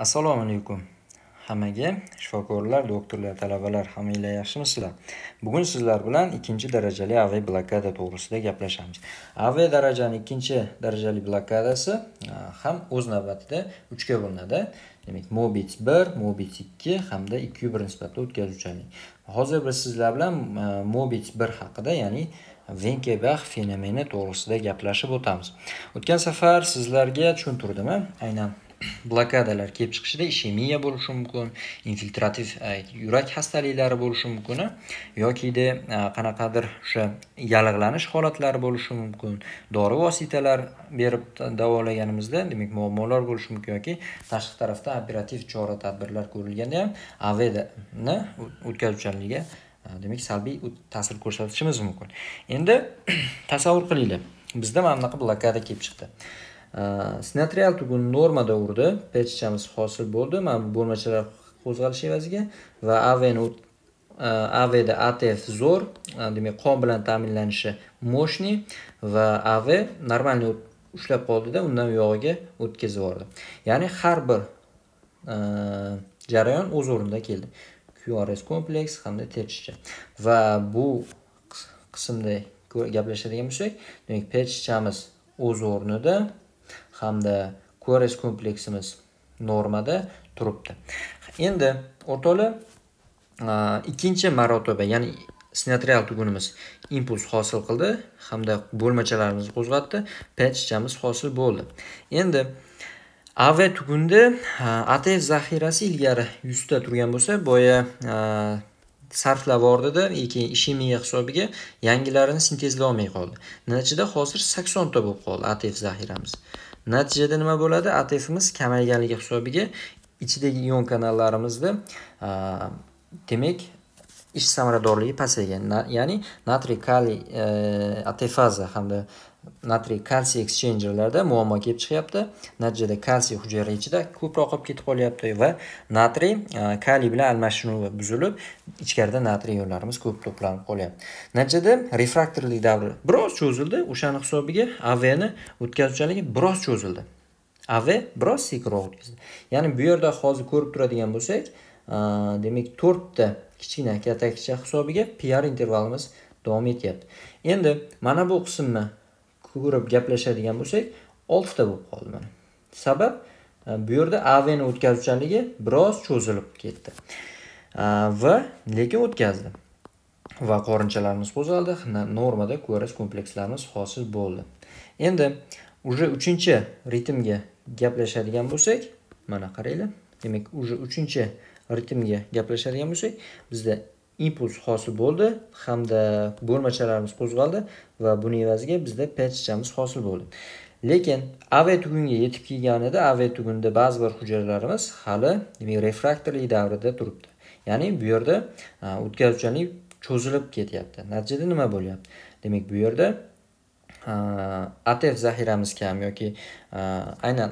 assalomu alaykum hammaga shifokorlar doktorlar talabalar hammanglar yaxshimisizlar bugun sizlar bilan ikkinchi darajali av blokada to'g'risida gaplashamiz av darajani ikkinchi darajali blokadasi ham o'z navbatida uchga bo'linadi demak mobits bir mobits ikki hamda ikki bir nisbatda o'tkazuvchanlik hozir biz sizlar bilan mobits bir haqida ya'ni venkebax fenomeni to'g'risida gaplashib o'tamiz o'tgan safar sizlarga tushuntirdim aynan blokadalar kelib chiqishida ishemiya bo'lishi mumkin infiltrativ e, yurak xastaliklari bo'lishi mumkin e, yokida e, qanaqadir o'sha yallig'lanish holatlari bo'lishi mumkin dori vositalar berib davolaganimizda demak muammolar bo'lishi mumkin yoki tashqi tarafdan operativ chora tadbirlar ko'rilganda ham avedani o'tkazuvchanligiga demak salbiy ta'sir ko'rsatishimiz mumkin endi tasavvur qilinglar bizda mana bunaqa blokada kelib chiqdi Snatrial tugun normada urdi Pechchamiz hosil bo'ldi mana bu bo'lmachalar qo'zg'alish evaziga va AV avda atf zo'r demak qon bilan ta'minlanishi mo'shni va av normalni ushlab qoldida undan yog'iga o'tkazib yubordi ya'ni har bir jarayon o'z o'rnida keldi qrs kompleks hamda terchcha va bu qismda gaplashadigan bo'lsak demak pechchamiz o'z o'rnida hamda ko'rish kompleksimiz normada turibdi endi o'rtoqlar ikkinchi marotaba ya'ni snatrial tugunimiz impuls hosil qildi hamda bo'lmachalarimizni qo'zg'atdi pechchamiz hosil bo'ldi endi av tugunda atf zaxirasi ilgari yuzta turgan bo'lsa boya sarflab yubordida lekin ishemiya hisobiga yangilarini sintezlay olmay qoldi natijada hozir saksonta bo'lib qoldi atf zaxiramiz natijada nima bo'ladi atefimiz kamayganligi hisobiga ichidagi ion kanallarimizda demak ish samaradorligi pasaygan ya'ni natriy kaliy e, atefaza hamda natriy kalsiy ekschenjerlarda muammo kelib chiqyapti natijada kalsiy hujayra ichida ko'proq qolib ketib qolyapti va natriy e, kaliy bilan almashinuvi buzilib ichkarida natriy ionlarimiz ko'p to'planib qolyapti natijada refraktorlik davri biroz cho'zildi o'shani hisobiga avni o'tkazuvchanligi biroz cho'zildi av biroz sekinroq o'tkazdi ya'ni bu yerda hozir ko'rib turadigan bo'lsak e, demak to'rtta kichkina katakcha hisobiga piar intervalimiz davom etyapti endi mana bu qismni ko'rib gaplashadigan bo'lsak oltita bo'lib qoldi mana sabab e, bu yerda aveni o'tkazuvchanligi biroz cho'zilib ketdi e, va lekin o'tkazdi va qorinchalarimiz qo'zg'aldi normada qrs komplekslarimiz hosil bo'ldi endi уже uchinchi ritmga gaplashadigan bo'lsak mana qaranglar demak уже uchinchi ritmga gaplashadigan bo'lsak bizda impuls hosil bo'ldi hamda bo'lmachalarimiz qo'zg'aldi va buni evaziga bizda pechchamiz hosil bo'ldi lekin av tugunga yetib kelganida av tugunida ba'zi bir hujayralarimiz hali demak refraktorli davrida turibdi ya'ni bu yerda o'tkazuvchanlik cho'zilib ketyapti natijada nima bo'lyapti demak bu yerda atf zaxiramiz kam yoki aynan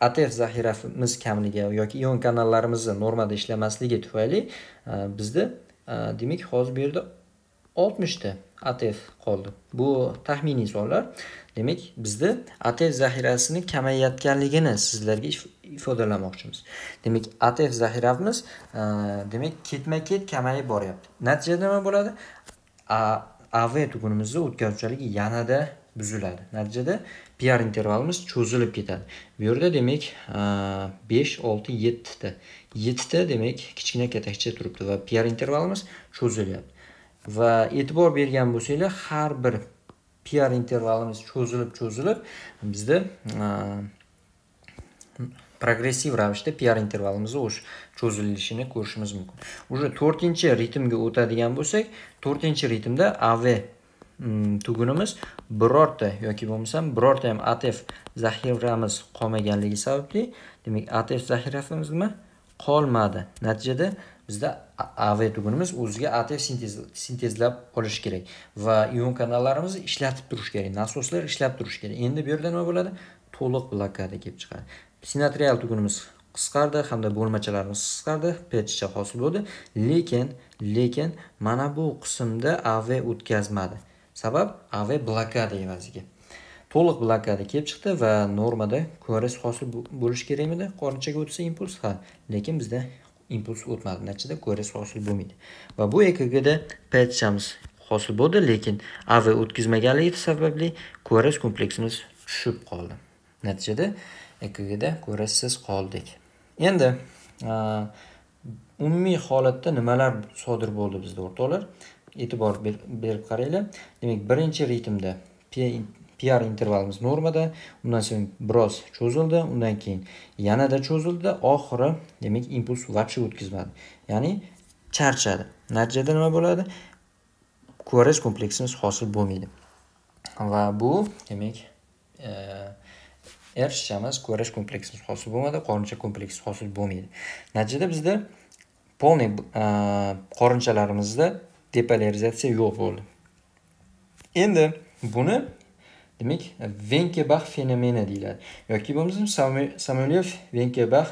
atf zaxiramiz kamligi yoki ion kanallarimizni normada ishlamasligi tufayli e, bizda e, demak hozir bu yerda oltmishta atf qoldi bu taxminiy sonlar demak bizda atf zaxirasini kamayayotganligini sizlarga ifodalamoqchimiz demak atf zaxiramiz e, demak ketma ket kamayib boryapti natijada nima bo'ladi av tugunimizni o'tkazuvchiligi yanada buziladi natijada pr intervalimiz cho'zilib ketadi bu yerda demak besh olti yettita yettita demak kichkina katakcha turibdi va pr intervalimiz cho'zilyapti va e'tibor bergan bo'lsanglar har bir pr intervalimiz cho'zilib cho'zilib bizda progressiv ravishda PR intervalimizni o'sha cho'zilishini ko'rishimiz mumkin уже to'rtinchi ritmga o'tadigan bo'lsak to'rtinchi ritmda av tugunimiz birorta yoki bo'lmasam birorta ham atf zaxiramiz qolmaganligi sababli demak atf zaxiramiz nima qolmadi natijada bizda av tugunimiz o'ziga atf sintezlab olish kerak va ion kanallarimizni ishlatib turishi kerak nasoslar ishlab turishi kerak endi bu yerda nima bo'ladi to'liq blokada kelib chiqadi sinatrial tugunimiz qisqardi hamda bo'lmachalarimiz qisqardi pechcha hosil bo'ldi lekin lekin mana bu qismda av o'tkazmadi sabab av blokada evaziga to'liq blokada kelib chiqdi va normada ko'rish hosil bo'lishi kerakmidi qorinchaga o'tsa impuls ha lekin bizda impuls o'tmadi natijada ko'rish hosil bo'lmaydi va bu ekgda paytishamiz hosil bo'ldi lekin av o'tkazmaganligi sababli ko'rish kompleksimiz tushib qoldi natijada ekgda ko'rishsiz qoldik endi umumiy holatda nimalar sodir bo'ldi bizda o'rtoqlar e'tibor berib qaranglar demak birinchi ritmda PR intervalimiz normada undan so'ng biroz cho'zildi undan keyin yanada cho'zildi oxiri demak impuls вообще o'tkazmadi ya'ni charchadi natijada nima bo'ladi qrs kompleksimiz hosil bo'lmaydi va bu demak e, r qrs kompleksimiz hosil bo'lmadi qorincha kompleksi hosil bo'lmaydi natijada bizda полный qorinchalarimizda depolarizatsiya yo'q bo'ldi endi buni demak venkebax fenomeni deyiladi yoki bo'lmasam samolyev venkebax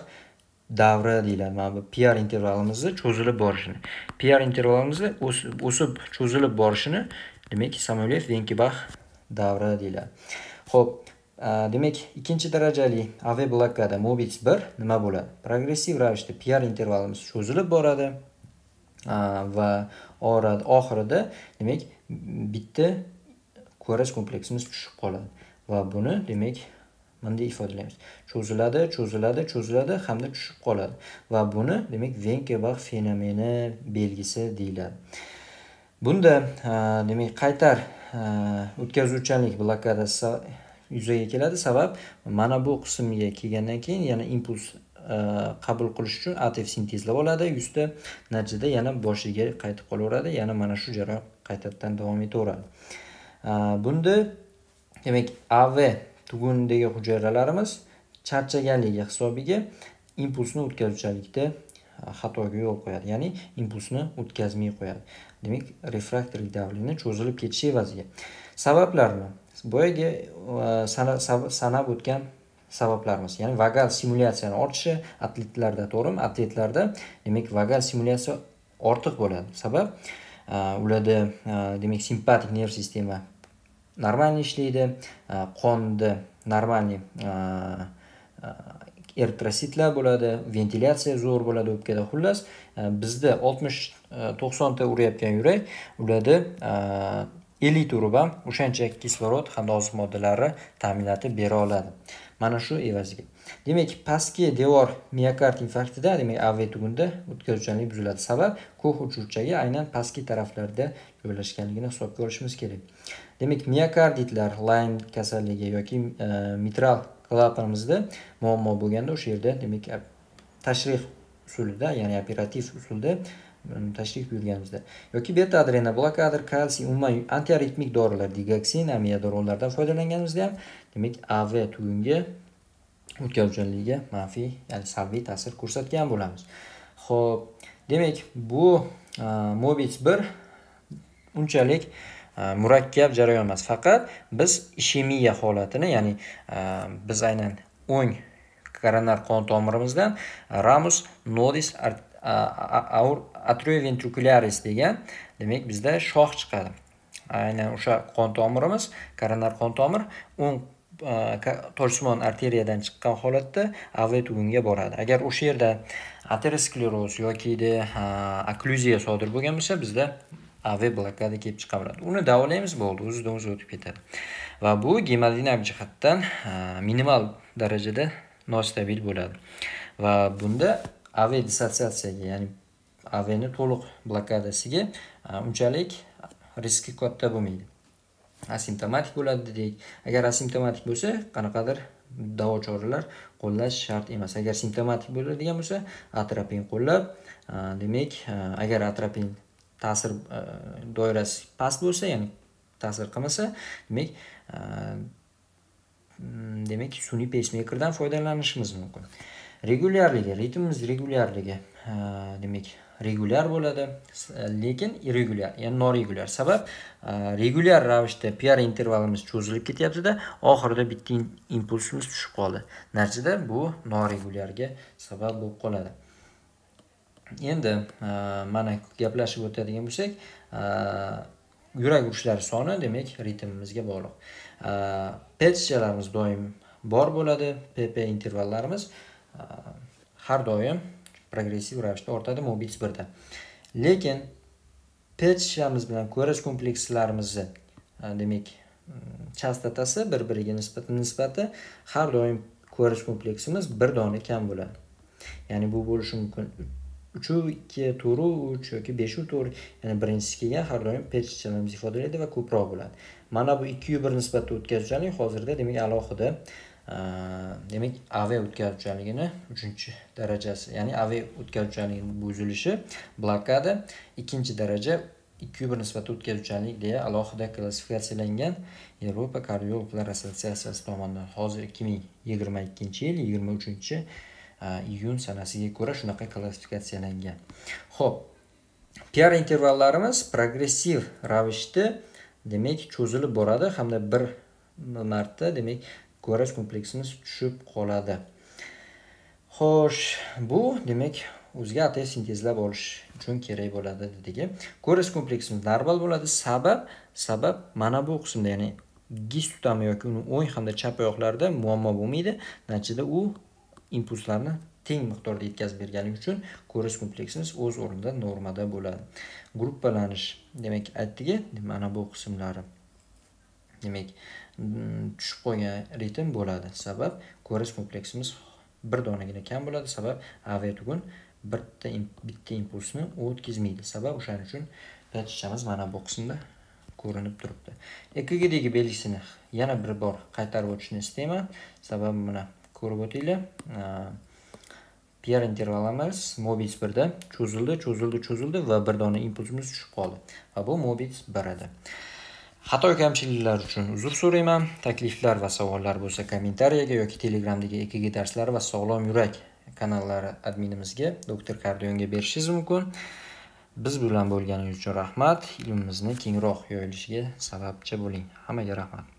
davri deyiladi mana bu piar intervalimizni cho'zilib borishini piar intervalimizni o'sib cho'zilib borishini demak samolyev venkebax davri deyiladi ho'p demak ikkinchi darajali av blokkada mobix bir nima bo'ladi progressiv ravishda pr intervalimiz cho'zilib boradi va oxirida demak bitta ko'rash kompleksimiz tushib qoladi va buni demak bunday ifodalaymiz cho'ziladi cho'ziladi cho'ziladi hamda tushib qoladi va buni demak venkebach fenomeni belgisi deyiladi bunda demak qaytar o'tkazuvchanlik blokadasi yuzaga keladi sabab mana bu qismga kelgandan keyin yana impuls e, qabul qilish uchun atf sintezlab oladi yuzta natijada yana boshiga qaytib qolaveradi yana mana shu jarayon qaytadan davom etaveradi e, bunda demak av tugunidagi hujayralarimiz charchaganligi hisobiga impulsni o'tkazuvchanlikda e, xatoga yo'l qo'yadi ya'ni impulsni o'tkazmay qo'yadi demak refraktorlik davrini cho'zilib ketishi evaziga sabablarni boyagi e, sanab o'tgan sabablarimiz ya'ni vagal simulyatsiyani ortishi atletlarda to'g'rimi atletlarda demak vagal simulyatsiya ortiq bo'ladi sabab e, ularda e, demak simpatik nerv sistema normal ishlaydi qonni normal eritrositlar bo'ladi ventilyatsiya zo'r bo'ladi o'pkada xullas bizda oltmish to'qsonta urayotgan yurak ularda ellik rubl o'shancha kislorod hamda oziq moddalari ta'minatib bera oladi mana shu evaziga demak pastki devor miokard infarktida demak av tugunda o'tkazuvchanlik buziladi sabab ko'k hujjurchaga aynan pastki taraflarda joylashganligini hisobga olishimiz kerak demak miokarditlar laym kasalligi yoki e, mitral klapanimizda muammo bo'lganda o'sha yerda demak tashrif usulida ya'ni operativ usulda tashrif buyurganimizda yoki beta adrena blokador kalsiy umuman antiaritmik dorilar digoksin amiya dorilardan foydalanganimizda ham demak av tugunga o'tkazuvchanligiga manfiy ya'ni salbiy ta'sir ko'rsatgan bo'lamiz ho'p demak bu mobis bir unchalik murakkab jarayon emas faqat biz ishemiya holatini ya'ni biz aynan o'ng koronar qon tomirimizdan ramus nodis aur atrioventrikularis degan demak bizda shox chiqadi aynan o'sha qon tomirimiz koronar qon tomir o'ng e, toshsimon arteriyadan chiqqan holatda tugunga boradi agar o'sha yerda ateroskleroz yoki e, okluziya sodir bo'lgan bo'lsa bizda av blokada kelib chiqaveradi uni davolaymiz bo'ldi o'zidan o'zi o'tib ketadi va bu gemodinamik jihatdan e, minimal darajada nostabil bo'ladi va bunda av dissotsiatsiyaga ya'ni aveni to'liq blokadasiga unchalik riski katta bo'lmaydi asimptomatik bo'ladi dedik agar asimptomatik bo'lsa qanaqadir davo choralar qo'llash shart emas agar simptomatik bo'ladigan bo'lsa atropin qo'llab demak agar atropin ta'sir doirasi past bo'lsa ya'ni ta'sir qilmasa demak demak sun'iy pacemakerdan foydalanishimiz mumkin regulyarligi ritmimiz regulyarligi demak regulyar bo'ladi lekin irregular ya'ni noregular sabab regulyar ravishda pr intervalimiz cho'zilib ketyaptida oxirida bitta impulsimiz tushib qoldi natijada bu noregularga sabab bo'lib qoladi endi mana gaplashib o'tadigan bo'lsak yurak urishlari soni demak ritmimizga bog'liq petschalarimiz doim bor bo'ladi pp intervallarimiz har doim progressiv ravishda ortadi mobits birda lekin pet shishamiz bilan ko'rish komplekslarimizni demak mm, chastotasi bir biriga nisbati nisbati har doim ko'rish kompleksimiz bir dona kam bo'ladi ya'ni bu bo'lishi mumkin uchu ikki to'rtu uch yoki beshu to'rt ya'ni birinchisi kelgan har doim pet ifodalaydi va ko'proq bo'ladi mana bu ikkiyu bir nisbatda o'tkazuvchalik hozirda demak alohida demak avia o'tkazuvchanligini uchinchi darajasi ya'ni avia o'tkazuvchanligini buzilishi blokada ikkinchi daraja ikki bir nisbatda o'tkazuvchanlik deya alohida klassifikatsiyalangan yevropa kardiologlar assotsiatsiyasi tomonidan hozir ikki ming yigirma ikkinchi yil yigirma uchinchi e, iyun sanasiga ko'ra shunaqa klassifikatsiyalangan ho'p piar intervallarimiz progressiv ravishda demak cho'zilib boradi hamda bir marta demak ko'rish kompleksimiz tushib qoladi xo'sh bu demak o'ziga atay sintezlab olish uchun kerak bo'ladi dedik ko'rish kompleksimiz normal bo'ladi sabab sabab mana bu qismda ya'ni gis tutami yoki uni o'ng hamda chap oyoqlarida muammo bo'lmaydi natijada u impulslarni teng miqdorda yetkazib berganligi uchun ko'rish kompleksimiz o'z o'rnida normada bo'ladi gruppalanish demak aytdiki mana bu qismlari demak Mm, tushib qolgan ritm bo'ladi sabab ko'rish kompleksimiz bir donagina kam bo'ladi sabab aviatugun bitta bitta impulsni o'tkazmaydi sabab o'shaning uchun piyotishchamiz mana bu qismda ko'rinib turibdi ekgdagi belgisini yana bir bor qaytarib o'tishni istayman sababi mana ko'rib o'tinglar PR intervalimiz mobis birda cho'zildi cho'zildi cho'zildi va bir dona impulsimiz tushib qoldi va bu mobis bir edi xato kamchiliklar uchun uzr so'rayman takliflar va savollar bo'lsa kommentariyaga yoki telegramdagi ekg darslari va sog'lom yurak kanallari adminimizga doktor kardionga berishingiz mumkin biz bilan bo'lganingiz uchun rahmat ilmimizni kengroq yoyilishiga sababchi bo'ling hammaga rahmat